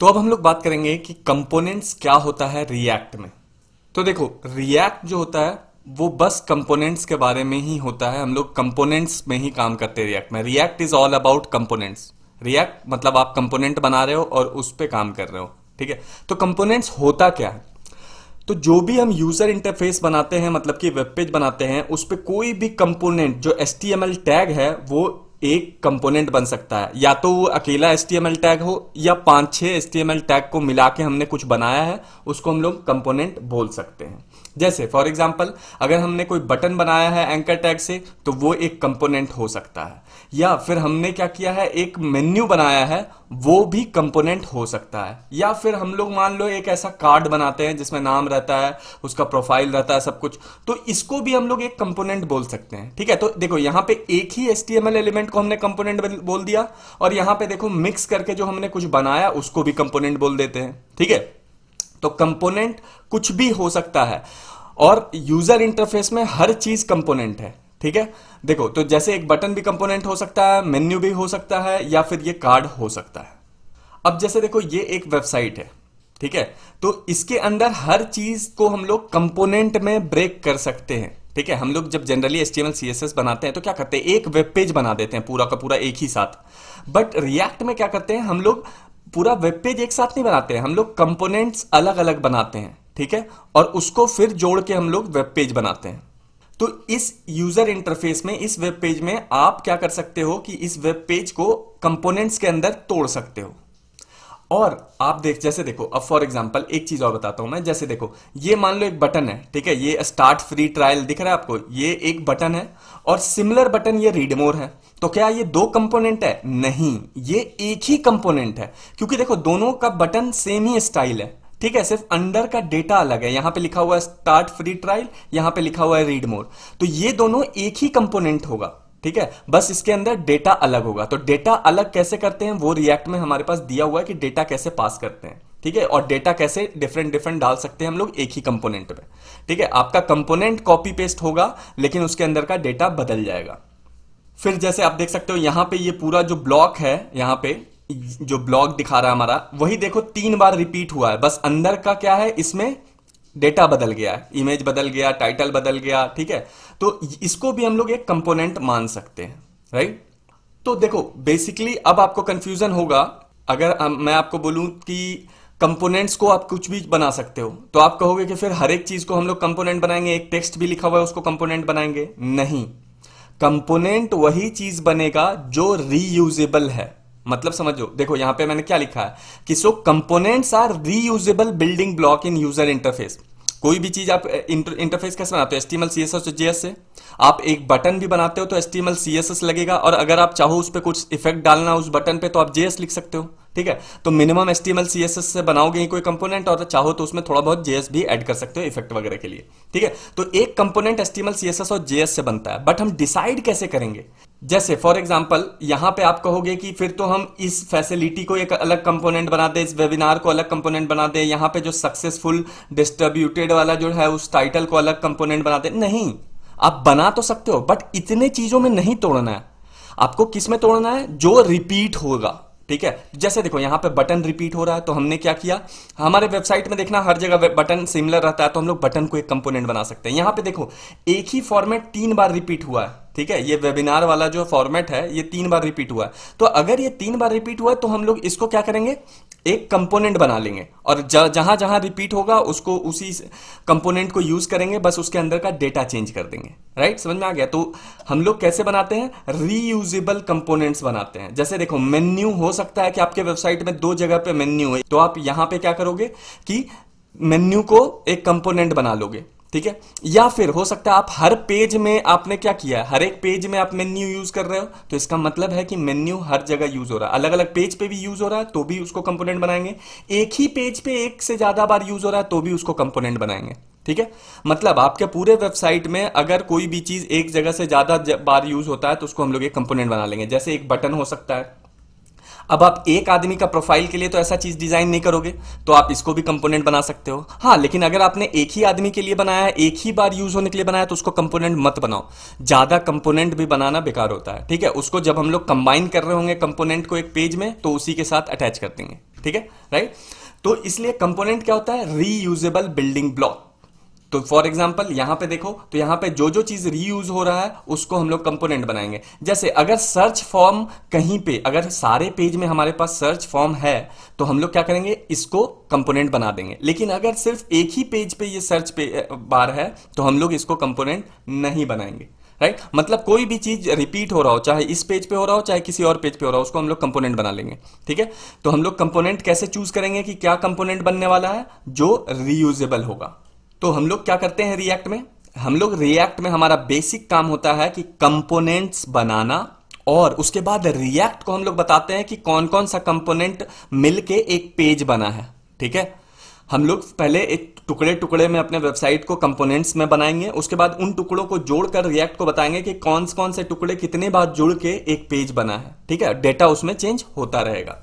तो अब हम लोग बात करेंगे कि कंपोनेंट्स क्या होता है रिएक्ट में तो देखो रिएक्ट जो होता है वो बस कंपोनेंट्स के बारे में ही होता है हम लोग कंपोनेंट्स में ही काम करते हैं रिएक्ट में React is all about components React मतलब आप कंपोनेंट बना रहे हो और उस पर काम कर रहे हो ठीक है तो कंपोनेंट्स होता क्या है तो जो भी हम यूजर इंटरफेस बनाते हैं मतलब कि वेब पेज बनाते हैं उस पर कोई भी कंपोनेंट जो एस टैग है वो एक कंपोनेंट बन सकता है या तो वो अकेला एस टैग हो या पांच छह एस टैग को मिला के हमने कुछ बनाया है उसको हम लोग कंपोनेंट बोल सकते हैं जैसे फॉर एग्जाम्पल अगर हमने कोई बटन बनाया है एंकर टैग से तो वो एक कंपोनेंट हो सकता है या फिर हमने क्या किया है एक मेन्यू बनाया है वो भी कंपोनेंट हो सकता है या फिर हम लोग मान लो एक ऐसा कार्ड बनाते हैं जिसमें नाम रहता है उसका प्रोफाइल रहता है सब कुछ तो इसको भी हम लोग एक कंपोनेंट बोल सकते हैं ठीक है तो देखो यहां पे एक ही एस एलिमेंट को हमने कंपोनेंट बोल दिया और यहां पे देखो मिक्स करके जो हमने कुछ बनाया उसको भी कंपोनेंट बोल देते हैं ठीक है तो कंपोनेंट कुछ भी हो सकता है और यूजर इंटरफेस में हर चीज कंपोनेंट है ठीक है देखो तो जैसे एक बटन भी कंपोनेंट हो सकता है मेन्यू भी हो सकता है या फिर ये कार्ड हो सकता है अब जैसे देखो ये एक वेबसाइट है ठीक है तो इसके अंदर हर चीज को हम लोग कंपोनेंट में ब्रेक कर सकते हैं ठीक है हम लोग जब जनरली एस टी बनाते हैं तो क्या करते हैं एक वेब पेज बना देते हैं पूरा का पूरा एक ही साथ बट रिएक्ट में क्या करते हैं हम लोग पूरा वेब पेज एक साथ नहीं बनाते हैं हम लोग कंपोनेंट्स अलग अलग बनाते हैं ठीक है और उसको फिर जोड़ के हम लोग वेब पेज बनाते हैं तो इस यूजर इंटरफेस में इस वेब पेज में आप क्या कर सकते हो कि इस वेब पेज को कंपोनेंट्स के अंदर तोड़ सकते हो और आप देख जैसे देखो अब फॉर एग्जाम्पल एक चीज़ और बताता हूं मैं जैसे देखो ये मान लो एक बटन है ठीक है ये स्टार्ट फ्री ट्रायल दिख रहा है आपको ये एक बटन है और सिमिलर बटन ये रीडमोर है तो क्या ये दो कंपोनेंट है नहीं ये एक ही कंपोनेंट है क्योंकि देखो दोनों का बटन सेम ही स्टाइल है ठीक है सिर्फ अंडर का डेटा अलग है यहां पे लिखा हुआ है स्टार्ट फ्री ट्रायल यहां पे लिखा हुआ है रीड मोर तो ये दोनों एक ही कंपोनेंट होगा ठीक है बस इसके अंदर डेटा अलग होगा तो डेटा अलग कैसे करते हैं वो रिएक्ट में हमारे पास दिया हुआ है कि डेटा कैसे पास करते हैं ठीक है और डेटा कैसे डिफरेंट डिफरेंट डाल सकते हैं हम लोग एक ही कंपोनेंट में ठीक है आपका कंपोनेंट कॉपी पेस्ट होगा लेकिन उसके अंदर का डेटा बदल जाएगा फिर जैसे आप देख सकते हो यहां पे ये पूरा जो ब्लॉक है यहाँ पे जो ब्लॉक दिखा रहा है हमारा वही देखो तीन बार रिपीट हुआ है बस अंदर का क्या है इसमें डेटा बदल गया है इमेज बदल गया टाइटल बदल गया ठीक है तो इसको भी हम लोग एक कंपोनेंट मान सकते हैं राइट तो देखो बेसिकली अब आपको कंफ्यूजन होगा अगर मैं आपको बोलूं कि कंपोनेंट्स को आप कुछ भी बना सकते हो तो आप कहोगे कि फिर हर एक चीज को हम लोग कंपोनेंट बनाएंगे एक टेक्स्ट भी लिखा हुआ है उसको कंपोनेंट बनाएंगे नहीं कंपोनेंट वही चीज बनेगा जो रीयूजेबल है मतलब समझो देखो यहां पे मैंने क्या लिखा है कि so components are reusable building block in user interface कोई भी चीज़ आप इंटरफेस कैसे बनाते हो S C S S S से आप एक बटन भी बनाते हो तो एस सी एस एस लगेगा और अगर आप चाहो उस पर कुछ इफेक्ट डालना उस बटन पे तो आप जेएस लिख सकते हो ठीक है तो मिनिमम एस टी एम से बनाओगे ही कोई कंपोनेंट और चाहो तो उसमें थोड़ा बहुत जेएस भी ऐड कर सकते हो इफेक्ट वगैरह के लिए ठीक है तो एक कंपोनेंट एस टी और जेएस से बनता है बट हम डिसाइड कैसे करेंगे जैसे फॉर एग्जाम्पल यहां पे आप कहोगे कि फिर तो हम इस फैसिलिटी को एक अलग कंपोनेंट बना दें इस वेबिनार को अलग कंपोनेंट बना दें यहां पे जो सक्सेसफुल डिस्ट्रीब्यूटेड वाला जो है उस टाइटल को अलग कंपोनेंट बना दें नहीं आप बना तो सकते हो बट इतने चीजों में नहीं तोड़ना है आपको किस में तोड़ना है जो रिपीट होगा ठीक है जैसे देखो यहाँ पे बटन रिपीट हो रहा है तो हमने क्या किया हमारे वेबसाइट में देखना हर जगह बटन सिमिलर रहता है तो हम लोग बटन को एक कंपोनेंट बना सकते हैं यहाँ पे देखो एक ही फॉर्मेट तीन बार रिपीट हुआ है ठीक है ये वेबिनार वाला जो फॉर्मेट है ये तीन बार रिपीट हुआ है तो अगर ये तीन बार रिपीट हुआ है तो हम लोग इसको क्या करेंगे एक कंपोनेंट बना लेंगे और जहां जहां रिपीट होगा उसको उसी कंपोनेंट को यूज करेंगे बस उसके अंदर का डेटा चेंज कर देंगे राइट समझ में आ गया तो हम लोग कैसे बनाते हैं रीयूजेबल कंपोनेंट्स बनाते हैं जैसे देखो मेन्यू हो सकता है कि आपके वेबसाइट में दो जगह पे मेन्यू है तो आप यहां पे क्या करोगे कि मेन्यू को एक कंपोनेंट बना लोगे ठीक है या फिर हो सकता है आप हर पेज में आपने क्या किया है हर एक पेज में आप मेन्यू यूज कर रहे हो तो इसका मतलब है कि मेन्यू हर जगह यूज हो रहा है अलग अलग पेज पे भी यूज हो रहा है तो भी उसको कंपोनेंट बनाएंगे एक ही पेज पे एक से ज्यादा बार यूज हो रहा है तो भी उसको कंपोनेंट बनाएंगे ठीक है मतलब आपके पूरे वेबसाइट में अगर कोई भी चीज एक जगह से ज्यादा बार यूज होता है तो उसको हम लोग एक कंपोनेंट बना लेंगे जैसे एक बटन हो सकता है अब आप एक आदमी का प्रोफाइल के लिए तो ऐसा चीज़ डिज़ाइन नहीं करोगे तो आप इसको भी कंपोनेंट बना सकते हो हाँ लेकिन अगर आपने एक ही आदमी के लिए बनाया है एक ही बार यूज़ होने के लिए बनाया तो उसको कंपोनेंट मत बनाओ ज़्यादा कंपोनेंट भी बनाना बेकार होता है ठीक है उसको जब हम लोग कंबाइन कर रहे होंगे कंपोनेंट को एक पेज में तो उसी के साथ अटैच कर देंगे ठीक है राइट तो इसलिए कंपोनेंट क्या होता है रीयूजेबल बिल्डिंग ब्लॉक तो फॉर एग्जाम्पल यहां पे देखो तो यहां पे जो जो चीज़ रीयूज हो रहा है उसको हम लोग कंपोनेंट बनाएंगे जैसे अगर सर्च फॉर्म कहीं पे अगर सारे पेज में हमारे पास सर्च फॉर्म है तो हम लोग क्या करेंगे इसको कंपोनेंट बना देंगे लेकिन अगर सिर्फ एक ही पेज पे ये सर्च पे बार है तो हम लोग इसको कंपोनेंट नहीं बनाएंगे राइट right? मतलब कोई भी चीज रिपीट हो रहा हो चाहे इस पेज पे हो रहा हो चाहे किसी और पेज पे हो रहा हो उसको हम लोग कंपोनेंट बना लेंगे ठीक है तो हम लोग कंपोनेंट कैसे चूज करेंगे कि क्या कंपोनेंट बनने वाला है जो रीयूजेबल होगा तो हम लोग क्या करते हैं रिएक्ट में हम लोग रिएक्ट में हमारा बेसिक काम होता है कि कंपोनेंट्स बनाना और उसके बाद रिएक्ट को हम लोग बताते हैं कि कौन कौन सा कंपोनेंट मिलके एक पेज बना है ठीक है हम लोग पहले एक टुकड़े टुकड़े में अपने वेबसाइट को कंपोनेंट्स में बनाएंगे उसके बाद उन टुकड़ों को जोड़कर रिएक्ट को बताएंगे कि कौन कौन से टुकड़े कितने बार जुड़ के एक पेज बना है ठीक है डेटा उसमें चेंज होता रहेगा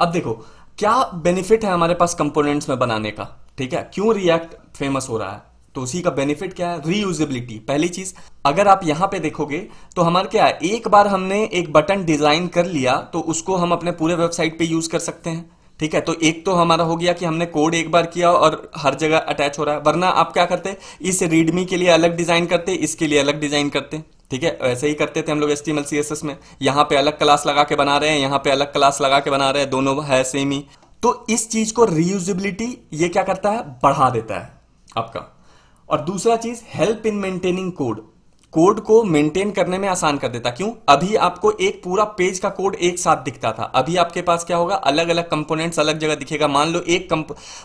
अब देखो क्या बेनिफिट है हमारे पास कंपोनेंट्स में बनाने का ठीक है क्यों रिएक्ट फेमस हो रहा है तो उसी का बेनिफिट क्या है रीयूजेबिलिटी पहली चीज अगर आप यहां पे देखोगे तो हमारे क्या है एक बार हमने एक बटन डिजाइन कर लिया तो उसको हम अपने पूरे वेबसाइट पे यूज कर सकते हैं ठीक है तो एक तो हमारा हो गया कि हमने कोड एक बार किया और हर जगह अटैच हो रहा है वरना आप क्या करते इस रीडमी के लिए अलग डिजाइन करते इसके लिए अलग डिजाइन करते ठीक है ऐसे ही करते थे हम लोग एस टी में यहाँ पे अलग क्लास लगा के बना रहे हैं यहाँ पे अलग क्लास लगा के बना रहे हैं दोनों है सेम ही तो इस चीज को रियूजिलिटी ये क्या करता है बढ़ा देता है आपका और दूसरा चीज help in maintaining code code को मेंटेन करने में आसान कर देता क्यों अभी आपको एक पूरा पेज का कोड एक साथ दिखता था अभी आपके पास क्या होगा अलग अलग कंपोनेंट्स अलग जगह दिखेगा मान लो एक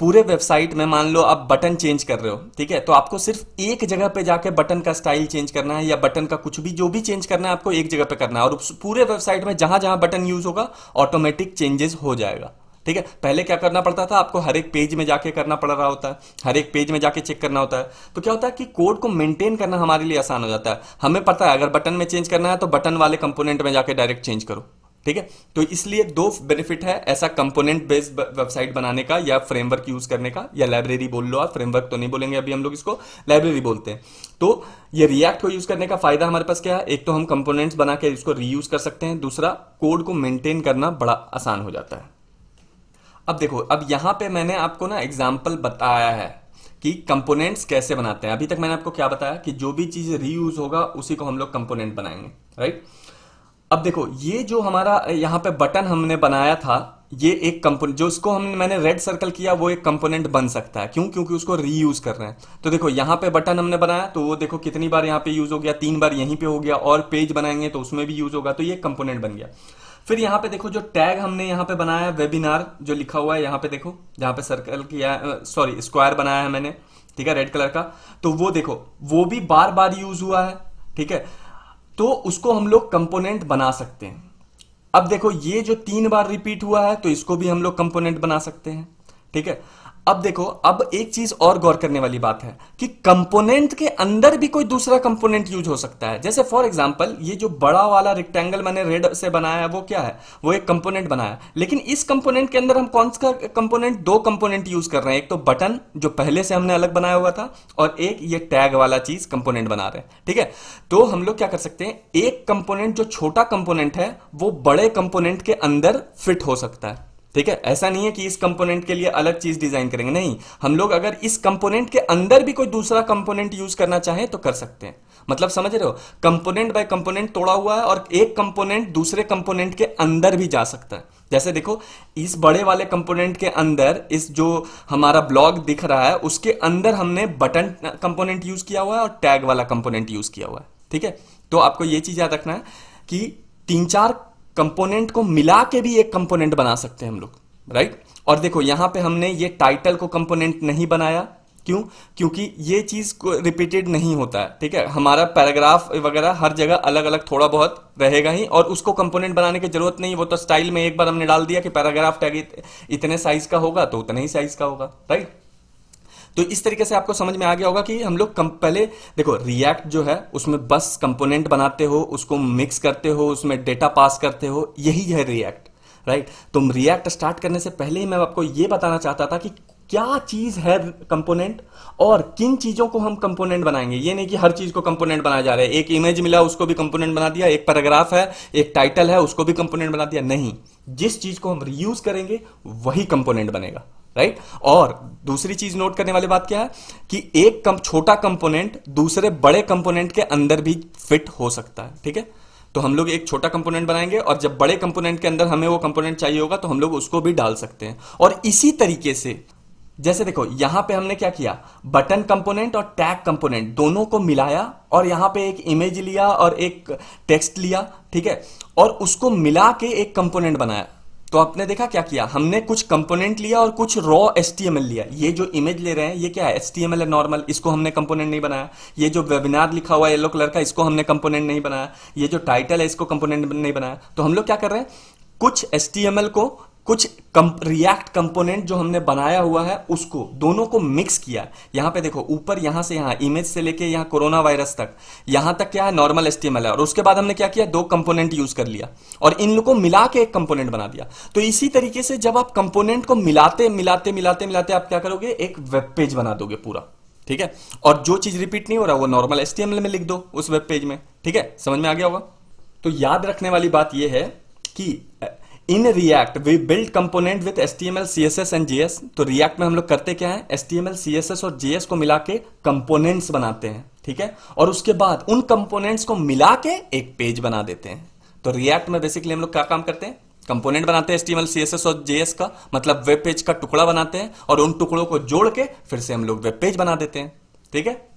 पूरे वेबसाइट में मान लो आप बटन चेंज कर रहे हो ठीक है तो आपको सिर्फ एक जगह पे जाके बटन का स्टाइल चेंज करना है या बटन का कुछ भी जो भी चेंज करना है आपको एक जगह पे करना है और पूरे वेबसाइट में जहां जहां बटन यूज होगा ऑटोमेटिक चेंजेस हो जाएगा ठीक है पहले क्या करना पड़ता था आपको हर एक पेज में जाके करना पड़ रहा होता है हर एक पेज में जाके चेक करना होता है तो क्या होता है कि कोड को मेंटेन करना हमारे लिए आसान हो जाता है हमें पता है अगर बटन में चेंज करना है तो बटन वाले कंपोनेंट में जाके डायरेक्ट चेंज करो ठीक है तो इसलिए दो बेनिफिट है ऐसा कंपोनेंट बेस्ड वेबसाइट बनाने का या फ्रेमवर्क यूज करने का या लाइब्रेरी बोल लो आप फ्रेमवर्क तो नहीं बोलेंगे अभी हम लोग इसको लाइब्रेरी बोलते हैं तो ये रिएक्ट को यूज करने का फायदा हमारे पास क्या है एक तो हम कंपोनेंट्स बना के इसको रीयूज कर सकते हैं दूसरा कोड को मेंटेन करना बड़ा आसान हो जाता है अब देखो अब यहां पे मैंने आपको ना एग्जाम्पल बताया है कि कंपोनेंट्स कैसे बनाते हैं अभी तक मैंने आपको क्या बताया कि जो भी चीज़ रीयूज होगा उसी को हम लोग कंपोनेंट बनाएंगे राइट अब देखो ये जो हमारा यहाँ पे बटन हमने बनाया था ये एक कंपोनेंट जो इसको हमने मैंने रेड सर्कल किया वो एक कंपोनेंट बन सकता है क्यों क्योंकि उसको रीयूज कर रहे हैं तो देखो यहां पे बटन हमने बनाया तो वो देखो कितनी बार यहां पे यूज हो गया तीन बार यहीं पे हो गया और पेज बनाएंगे तो उसमें भी यूज होगा तो ये कंपोनेंट बन गया फिर यहाँ पे देखो जो टैग हमने यहाँ पे बनाया है वेबिनार जो लिखा हुआ है यहाँ पे देखो जहाँ पे सर्कल किया सॉरी स्क्वायर बनाया है मैंने ठीक है रेड कलर का तो वो देखो वो भी बार बार यूज हुआ है ठीक है तो उसको हम लोग कंपोनेंट बना सकते हैं अब देखो ये जो तीन बार रिपीट हुआ है तो इसको भी हम लोग कंपोनेंट बना सकते हैं ठीक है अब देखो अब एक चीज और गौर करने वाली बात है कि कंपोनेंट के अंदर भी कोई दूसरा कंपोनेंट यूज हो सकता है जैसे फॉर एग्जांपल ये जो बड़ा वाला रेक्टेंगल मैंने रेड से बनाया है वो क्या है वो एक कंपोनेंट बनाया है लेकिन इस कंपोनेंट के अंदर हम कौन सा कंपोनेंट दो कंपोनेंट यूज कर रहे हैं एक तो बटन जो पहले से हमने अलग बनाया हुआ था और एक ये टैग वाला चीज कंपोनेंट बना रहे हैं ठीक है तो हम लोग क्या कर सकते हैं एक कंपोनेंट जो छोटा कंपोनेंट है वो बड़े कंपोनेंट के अंदर फिट हो सकता है ठीक है ऐसा नहीं है कि इस कंपोनेंट के लिए अलग चीज डिजाइन करेंगे नहीं हम लोग अगर इस कंपोनेंट के अंदर भी कोई दूसरा कंपोनेंट यूज करना चाहें तो कर सकते हैं मतलब समझ रहे हो कंपोनेंट बाय कंपोनेंट तोड़ा हुआ है और एक कंपोनेंट दूसरे कंपोनेंट के अंदर भी जा सकता है जैसे देखो इस बड़े वाले कंपोनेंट के अंदर इस जो हमारा ब्लॉग दिख रहा है उसके अंदर हमने बटन कंपोनेंट यूज किया हुआ है और टैग वाला कंपोनेंट यूज किया हुआ है ठीक है तो आपको ये चीज याद रखना है कि तीन चार कंपोनेंट को मिला के भी एक कंपोनेंट बना सकते हैं हम लोग राइट और देखो यहां पे हमने ये टाइटल को कंपोनेंट नहीं बनाया क्यों क्योंकि ये चीज़ रिपीटेड नहीं होता है ठीक है हमारा पैराग्राफ वगैरह हर जगह अलग अलग थोड़ा बहुत रहेगा ही और उसको कंपोनेंट बनाने की जरूरत नहीं वो तो स्टाइल में एक बार हमने डाल दिया कि पैराग्राफ टैग इतने साइज का होगा तो उतने ही साइज का होगा राइट तो इस तरीके से आपको समझ में आ गया होगा कि हम लोग पहले देखो रिएक्ट जो है उसमें बस कंपोनेंट बनाते हो उसको मिक्स करते हो उसमें डेटा पास करते हो यही है रिएक्ट राइट तो रिएक्ट स्टार्ट करने से पहले ही मैं आपको ये बताना चाहता था कि क्या चीज़ है कंपोनेंट और किन चीज़ों को हम कंपोनेंट बनाएंगे ये नहीं कि हर चीज़ को कंपोनेंट बनाया जा रहा है एक इमेज मिला उसको भी कंपोनेंट बना दिया एक पैराग्राफ है एक टाइटल है उसको भी कंपोनेंट बना दिया नहीं जिस चीज़ को हम रियूज करेंगे वही कंपोनेंट बनेगा राइट और दूसरी चीज नोट करने वाली बात क्या है कि एक कम छोटा कंपोनेंट दूसरे बड़े कंपोनेंट के अंदर भी फिट हो सकता है ठीक है तो हम लोग एक छोटा कंपोनेंट बनाएंगे और जब बड़े कंपोनेंट के अंदर हमें वो कंपोनेंट चाहिए होगा तो हम लोग उसको भी डाल सकते हैं और इसी तरीके से जैसे देखो यहां पे हमने क्या किया बटन कंपोनेंट और टैग कंपोनेंट दोनों को मिलाया और यहां पे एक इमेज लिया और एक टेक्स्ट लिया ठीक है और उसको मिला के एक कंपोनेंट बनाया तो आपने देखा क्या किया हमने कुछ कंपोनेंट लिया और कुछ रॉ एस लिया ये जो इमेज ले रहे हैं ये क्या है एस है नॉर्मल इसको हमने कंपोनेंट नहीं बनाया ये जो वेबिनार लिखा हुआ है येलो कलर का इसको हमने कंपोनेंट नहीं बनाया ये जो टाइटल है इसको कंपोनेंट नहीं बनाया तो हम लोग क्या कर रहे हैं कुछ एस को कुछ रिएक्ट कंपोनेंट जो हमने बनाया हुआ है उसको दोनों को मिक्स किया यहां पे देखो ऊपर यहां से यहां इमेज से लेके यहां कोरोना वायरस तक यहां तक क्या है नॉर्मल एस है और उसके बाद हमने क्या किया दो कंपोनेंट यूज कर लिया और इन लोग को मिला के एक कंपोनेंट बना दिया तो इसी तरीके से जब आप कंपोनेंट को मिलाते मिलाते मिलाते मिलाते आप क्या करोगे एक वेब पेज बना दोगे पूरा ठीक है और जो चीज रिपीट नहीं हो रहा वो नॉर्मल एस में लिख दो उस वेब पेज में ठीक है समझ में आ गया होगा तो याद रखने वाली बात यह है कि in React we build component with S T M L C S S and JS तो रिएक्ट में हम लोग करते क्या है S T M L C S S और जीएस को मिला के कंपोनेंट्स बनाते हैं ठीक है और उसके बाद उन कंपोनेंट्स को मिला के एक पेज बना देते हैं तो रिएक्ट में बेसिकली हम लोग क्या काम करते हैं कंपोनेंट बनाते हैं S T M L C S S और जेएस का मतलब वेब पेज का टुकड़ा बनाते हैं और उन टुकड़ों को जोड़ के फिर से हम लोग वेब पेज बना देते हैं ठीक है